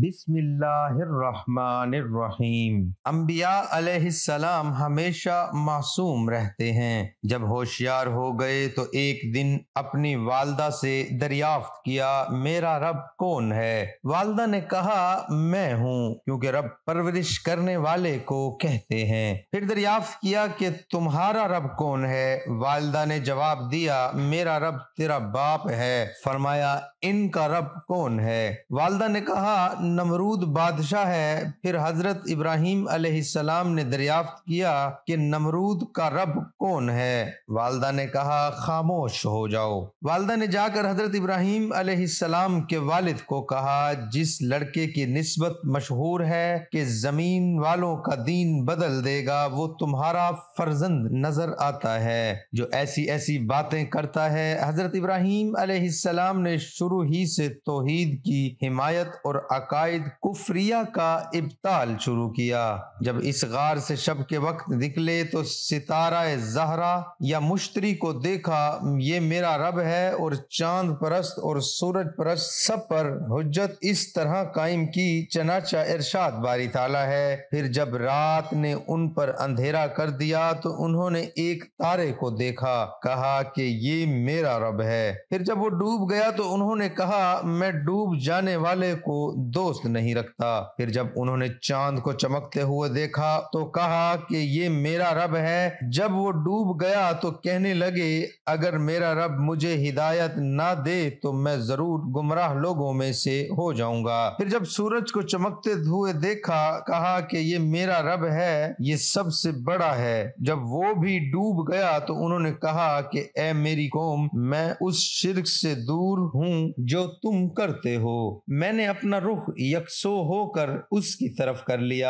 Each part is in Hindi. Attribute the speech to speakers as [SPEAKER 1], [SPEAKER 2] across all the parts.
[SPEAKER 1] बिस्मिल्लाहिर्रहमानिर्रहीम अम्बिया अलैहिस्सलाम हमेशा मासूम रहते हैं जब होशियार हो गए तो एक दिन अपनी वालदा से दरियाफ्त किया मेरा रब कौन है वालदा ने कहा मैं हूँ क्योंकि रब परवरिश करने वाले को कहते हैं फिर दरियाफ्त किया कि तुम्हारा रब कौन है वालदा ने जवाब दिया मेरा रब तेरा बाप है फरमाया इनका रब कौन है वालदा ने कहा नमरूद बादशाह है फिर हजरत इब्राहिम अलैहिस्सलाम ने दरियाफ्त किया कि नमरूद का रब कौन है वालदा ने कहा खामोश हो जाओ वालदा ने जाकर हजरत इब्राहिम अलैहिस्सलाम के वालिद को कहा जिस लड़के की नस्बत मशहूर है कि जमीन वालों का दीन बदल देगा वो तुम्हारा फर्जंद नजर आता है जो ऐसी ऐसी बातें करता है हजरत इब्राहिम अलैहिस्सलाम ने शुरू ही से तोहीद की हिमायत और अकायद कुफ्रिया का इब्ताल शुरू किया जब इस गार से शब के वक्त निकले तो सितारा जहरा या मुश्तरी को देखा ये मेरा रब है और चांद परस्त और सूरज परस्त सब पर हजत इस तरह कायम की चनाचा इरशाद बारी ताला है फिर जब रात ने उन पर अंधेरा कर दिया तो उन्होंने एक तारे को देखा कहा कि ये मेरा रब है फिर जब वो डूब गया तो उन्होंने कहा मैं डूब जाने वाले को दोस्त नहीं रखता फिर जब उन्होंने चांद को चमकते हुए देखा तो कहा कि ये मेरा रब है जब वो डूब गया तो कहने लगे अगर मेरा रब मुझे हिदायत ना दे तो मैं जरूर गुमराह लोगों में से हो जाऊंगा फिर जब सूरज को चमकते हुए देखा कहा कि ये मेरा रब है ये सबसे बड़ा है जब वो भी डूब गया तो उन्होंने कहा कि ए मेरी कौम मैं उस शिरक से दूर हूँ जो तुम करते हो मैंने अपना रुख यकसो होकर उसकी तरफ कर लिया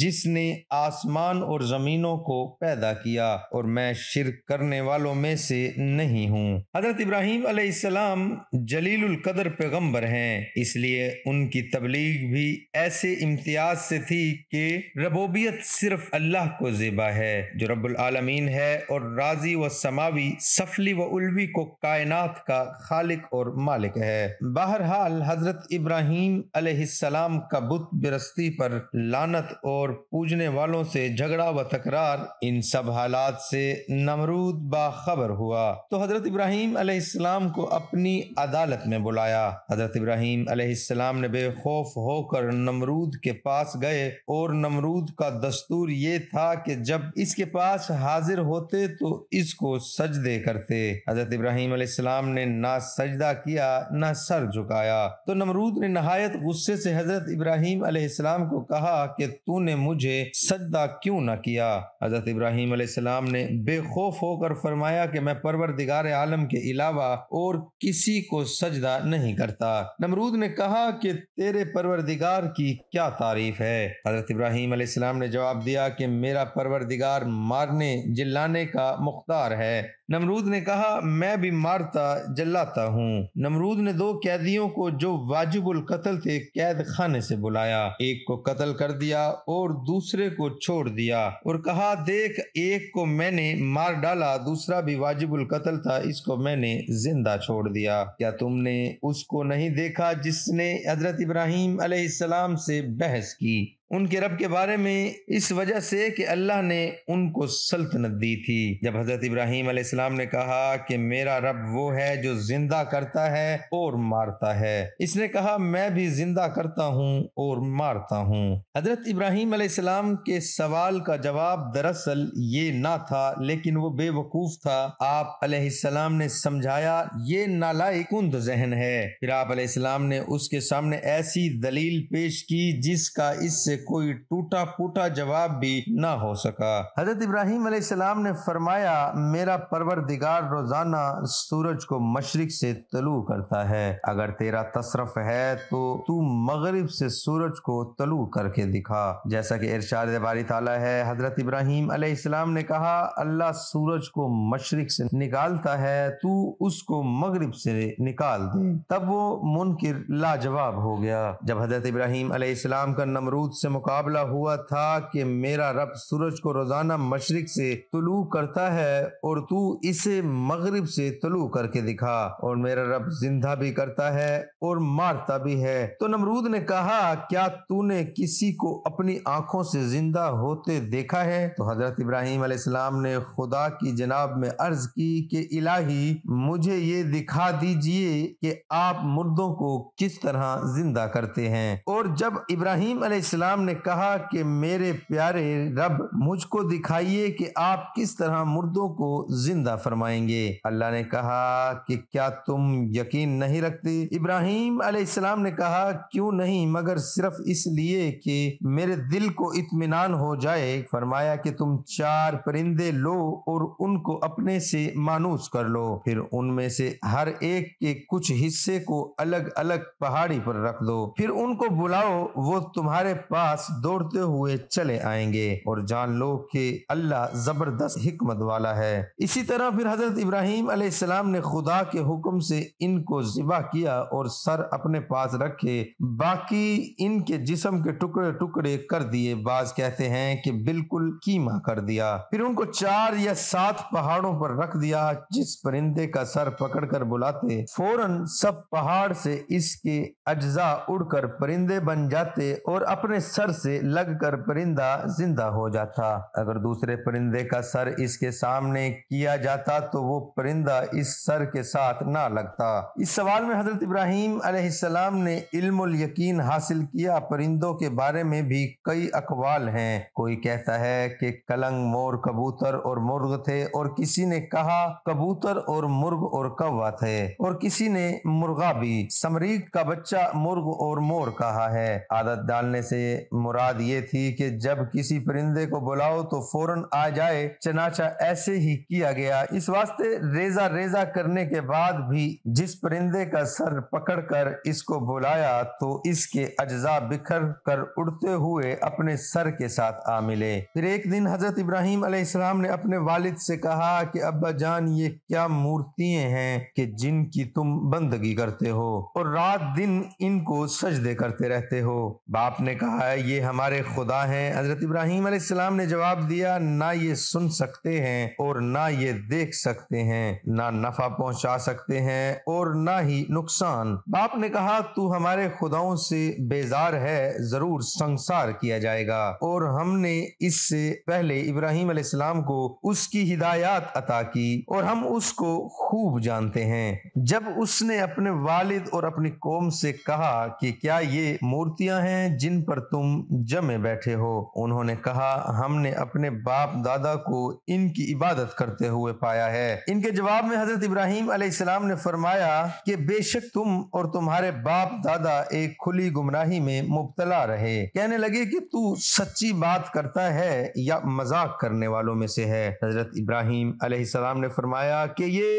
[SPEAKER 1] जिसने आसमान और जमीनों को पैदा किया और मैं शिर करने वालों में से नहीं हूँ हजरत इब्राहिम अलैहिस्सलाम जलील कदर पैगंबर हैं इसलिए उनकी तबलीग भी ऐसे इम्तियाज से थी कि रबोबियत सिर्फ अल्लाह को जेबा है जो रब्बुल आलमीन है और राजी व समावी सफली व उल्वी को कायनात का खालिक और मालिक है बहरहाल हजरत इब्राहिम अलैहि सलाम का बुत बिरस्ती पर लानत और पूजने वालों से झगड़ा व तकरार इन सब हालात से नमरूद बाखबर हुआ तो हजरत इब्राहिम अलैहिस्सलाम को अपनी अदालत में बुलाया हजरत इब्राहिम अलैहिस्सलाम ने बेखौफ होकर नमरूद के पास गए और नमरूद का दस्तूर ये था कि जब इसके पास हाजिर होते तो इसको सजदे करते हजरत इब्राहिम अलैहिस्सलाम ने ना सजदा किया ना सर झुकाया तो नमरूद ने नहायत गुस्से गुस्से से हजरत इब्राहिम अलैहिस्सलाम को कहा कि तूने मुझे सजदा क्यों ना किया हजरत इब्राहिम अलैहिस्सलाम ने बेखौफ होकर फरमाया कि मैं परवरदिगार आलम के अलावा और किसी को सजदा नहीं करता नमरूद ने कहा कि तेरे परवरदिगार की क्या तारीफ है हजरत इब्राहिम अलैहिस्सलाम ने जवाब दिया कि मेरा परवरदिगार मारने जिलाने का मुख्तार है नमरूद ने कहा मैं भी मारता जलाता हूँ नमरूद ने दो कैदियों को जो वाजिबुल कत्ल थे कैद खाने से बुलाया एक को कत्ल कर दिया और दूसरे को छोड़ दिया और कहा देख एक को मैंने मार डाला दूसरा भी वाजिबुल कत्ल था इसको मैंने जिंदा छोड़ दिया क्या तुमने उसको नहीं देखा जिसने हजरत इब्राहिम अलैहिस्सलाम से बहस की उनके रब के बारे में इस वजह से कि अल्लाह ने उनको सल्तनत दी थी जब हज़रत इब्राहिम अलैहिस्सलाम ने कहा कि मेरा रब वो है जो जिंदा करता है और मारता है इसने कहा मैं भी जिंदा करता हूँ और मारता हूँ हज़रत इब्राहिम अलैहिस्सलाम के सवाल का जवाब दरअसल ये ना था लेकिन वो बेवकूफ़ था आप अलैहिस्सलाम ने समझाया ये नालायकुंद जहन है फिर आप अलैहिस्सलाम ने उसके सामने ऐसी दलील पेश की जिसका इससे कोई टूटा फूटा जवाब भी न हो सका हजरत इब्राहिम सलाम ने फरमाया मेरा परवरदिगार रोजाना सूरज को मशरक से तलु करता है अगर तेरा तशरफ है तो तू मगरब से सूरज को तलु करके दिखा जैसा की इरशाद बारी ताला है हजरत इब्राहिम अलैहिस्सलाम ने कहा अल्लाह सूरज को मशरक से निकालता है तू उसको मगरब से निकाल दे तब वो मुनकर लाजवाब हो गया जब हजरत इब्राहिम अलैहिस्सलाम का नमरूद से से मुकाबला हुआ था कि मेरा रब सूरज को रोजाना मशरक से तुलू करता है और तू इसे मगरब से तुलू करके दिखा और मेरा रब जिंदा भी करता है और मारता भी है तो नमरूद ने कहा क्या तूने किसी को अपनी आंखों से जिंदा होते देखा है तो हजरत इब्राहिम अलैहिस्सलाम ने खुदा की जनाब में अर्ज की कि इलाही मुझे ये दिखा दीजिए कि आप मुर्दों को किस तरह जिंदा करते हैं और जब इब्राहिम अलैहिस्सलाम सलाम ने कहा कि मेरे प्यारे रब मुझको दिखाइए कि आप किस तरह मुर्दों को जिंदा फरमाएंगे अल्लाह ने कहा कि क्या तुम यकीन नहीं रखते इब्राहिम अलैहिस्सलाम ने कहा क्यों नहीं मगर सिर्फ इसलिए कि मेरे दिल को इत्मीनान हो जाए फरमाया कि तुम चार परिंदे लो और उनको अपने से मानूस कर लो फिर उनमें से हर एक के कुछ हिस्से को अलग अलग पहाड़ी पर रख दो फिर उनको बुलाओ वो तुम्हारे पास पास दौड़ते हुए चले आएंगे और जान लो कि अल्लाह जबरदस्त हिकमत वाला है इसी तरह फिर हजरत इब्राहिम अलैहिस्सलाम ने खुदा के हुक्म से इनको जिबा किया और सर अपने पास रखे बाकी इनके जिसम के टुकड़े टुकड़े कर दिए बाज कहते हैं कि बिल्कुल कीमा कर दिया फिर उनको चार या सात पहाड़ों पर रख दिया जिस परिंदे का सर पकड़कर बुलाते फौरन सब पहाड़ से इसके अज्जा उड़कर परिंदे बन जाते और अपने सर सर से लगकर परिंदा जिंदा हो जाता अगर दूसरे परिंदे का सर इसके सामने किया जाता तो वो परिंदा इस सर के साथ ना लगता इस सवाल में हजरत इब्राहिम अलैहिस्सलाम ने इल्मुल यकीन हासिल किया परिंदों के बारे में भी कई अकवाल हैं कोई कहता है कि कलंग मोर कबूतर और मुर्ग थे और किसी ने कहा कबूतर और मुर्ग और कौवा थे और किसी ने मुर्गा भी समरीक का बच्चा मुर्ग और मोर कहा है आदत डालने से मुराद ये थी कि जब किसी परिंदे को बुलाओ तो फौरन आ जाए चनाचा ऐसे ही किया गया इस वास्ते रेजा रेजा करने के बाद भी जिस परिंदे का सर पकड़कर इसको बुलाया तो इसके अज्जा बिखर कर उड़ते हुए अपने सर के साथ आ मिले फिर एक दिन हजरत इब्राहिम अलैहिस्सलाम ने अपने वालिद से कहा कि अब्बा जान ये क्या मूर्तियां हैं कि जिनकी तुम बंदगी करते हो और रात दिन इनको सजदे करते रहते हो बाप ने कहा ये हमारे खुदा हैं हज़रत इब्राहिम सलाम ने जवाब दिया ना ये सुन सकते हैं और ना ये देख सकते हैं ना नफा पहुंचा सकते हैं और ना ही नुकसान बाप ने कहा तू हमारे खुदाओं से बेजार है जरूर संसार किया जाएगा और हमने इससे पहले इब्राहिम सलाम को उसकी हिदायत अता की और हम उसको खूब जानते हैं जब उसने अपने वालिद और अपनी कौम से कहा कि क्या ये मूर्तियां हैं जिन पर तुम तुम जमे बैठे हो उन्होंने कहा हमने अपने बाप दादा को इनकी इबादत करते हुए पाया है इनके जवाब में हजरत इब्राहिम अलैहिस्सलाम ने फरमाया कि बेशक तुम और तुम्हारे बाप दादा एक खुली गुमराही में मुबतला रहे कहने लगे कि तू सच्ची बात करता है या मजाक करने वालों में से है हजरत इब्राहिम अलैहिस्सलाम ने फरमाया कि ये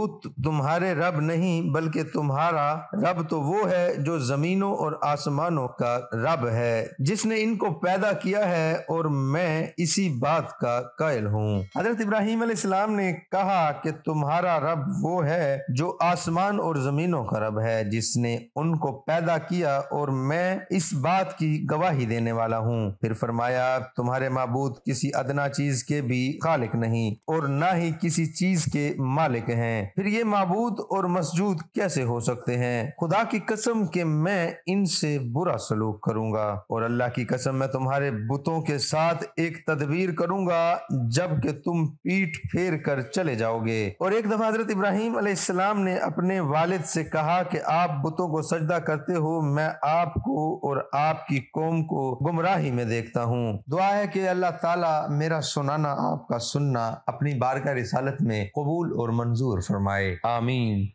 [SPEAKER 1] बुत तुम्हारे रब नहीं बल्कि तुम्हारा रब तो वो है जो जमीनों और आसमानों का रब है है जिसने इनको पैदा किया है और मैं इसी बात का कायल हूँ हजरत इब्राहिम ने कहा कि तुम्हारा रब वो है जो आसमान और जमीनों का रब है जिसने उनको पैदा किया और मैं इस बात की गवाही देने वाला हूँ फिर फरमाया तुम्हारे मबूत किसी अदना चीज के भी खालिक नहीं और न ही किसी चीज के मालिक हैं फिर ये मबूद और मसजूद कैसे हो सकते हैं खुदा की कसम के मैं इनसे बुरा सलूक करूंगा और अल्लाह की कसम मैं तुम्हारे बुतों के साथ एक तदबीर करूंगा जब कि तुम पीठ फेर कर चले जाओगे और एक दफा हजरत इब्राहिम अलैहिस्सलाम ने अपने वालिद से कहा कि आप बुतों को सजदा करते हो मैं आपको और आपकी कौम को गुमराही में देखता हूँ दुआ है कि अल्लाह ताला मेरा सुनाना आपका सुनना अपनी बार का रिसालत में कबूल और मंजूर फरमाए आमीन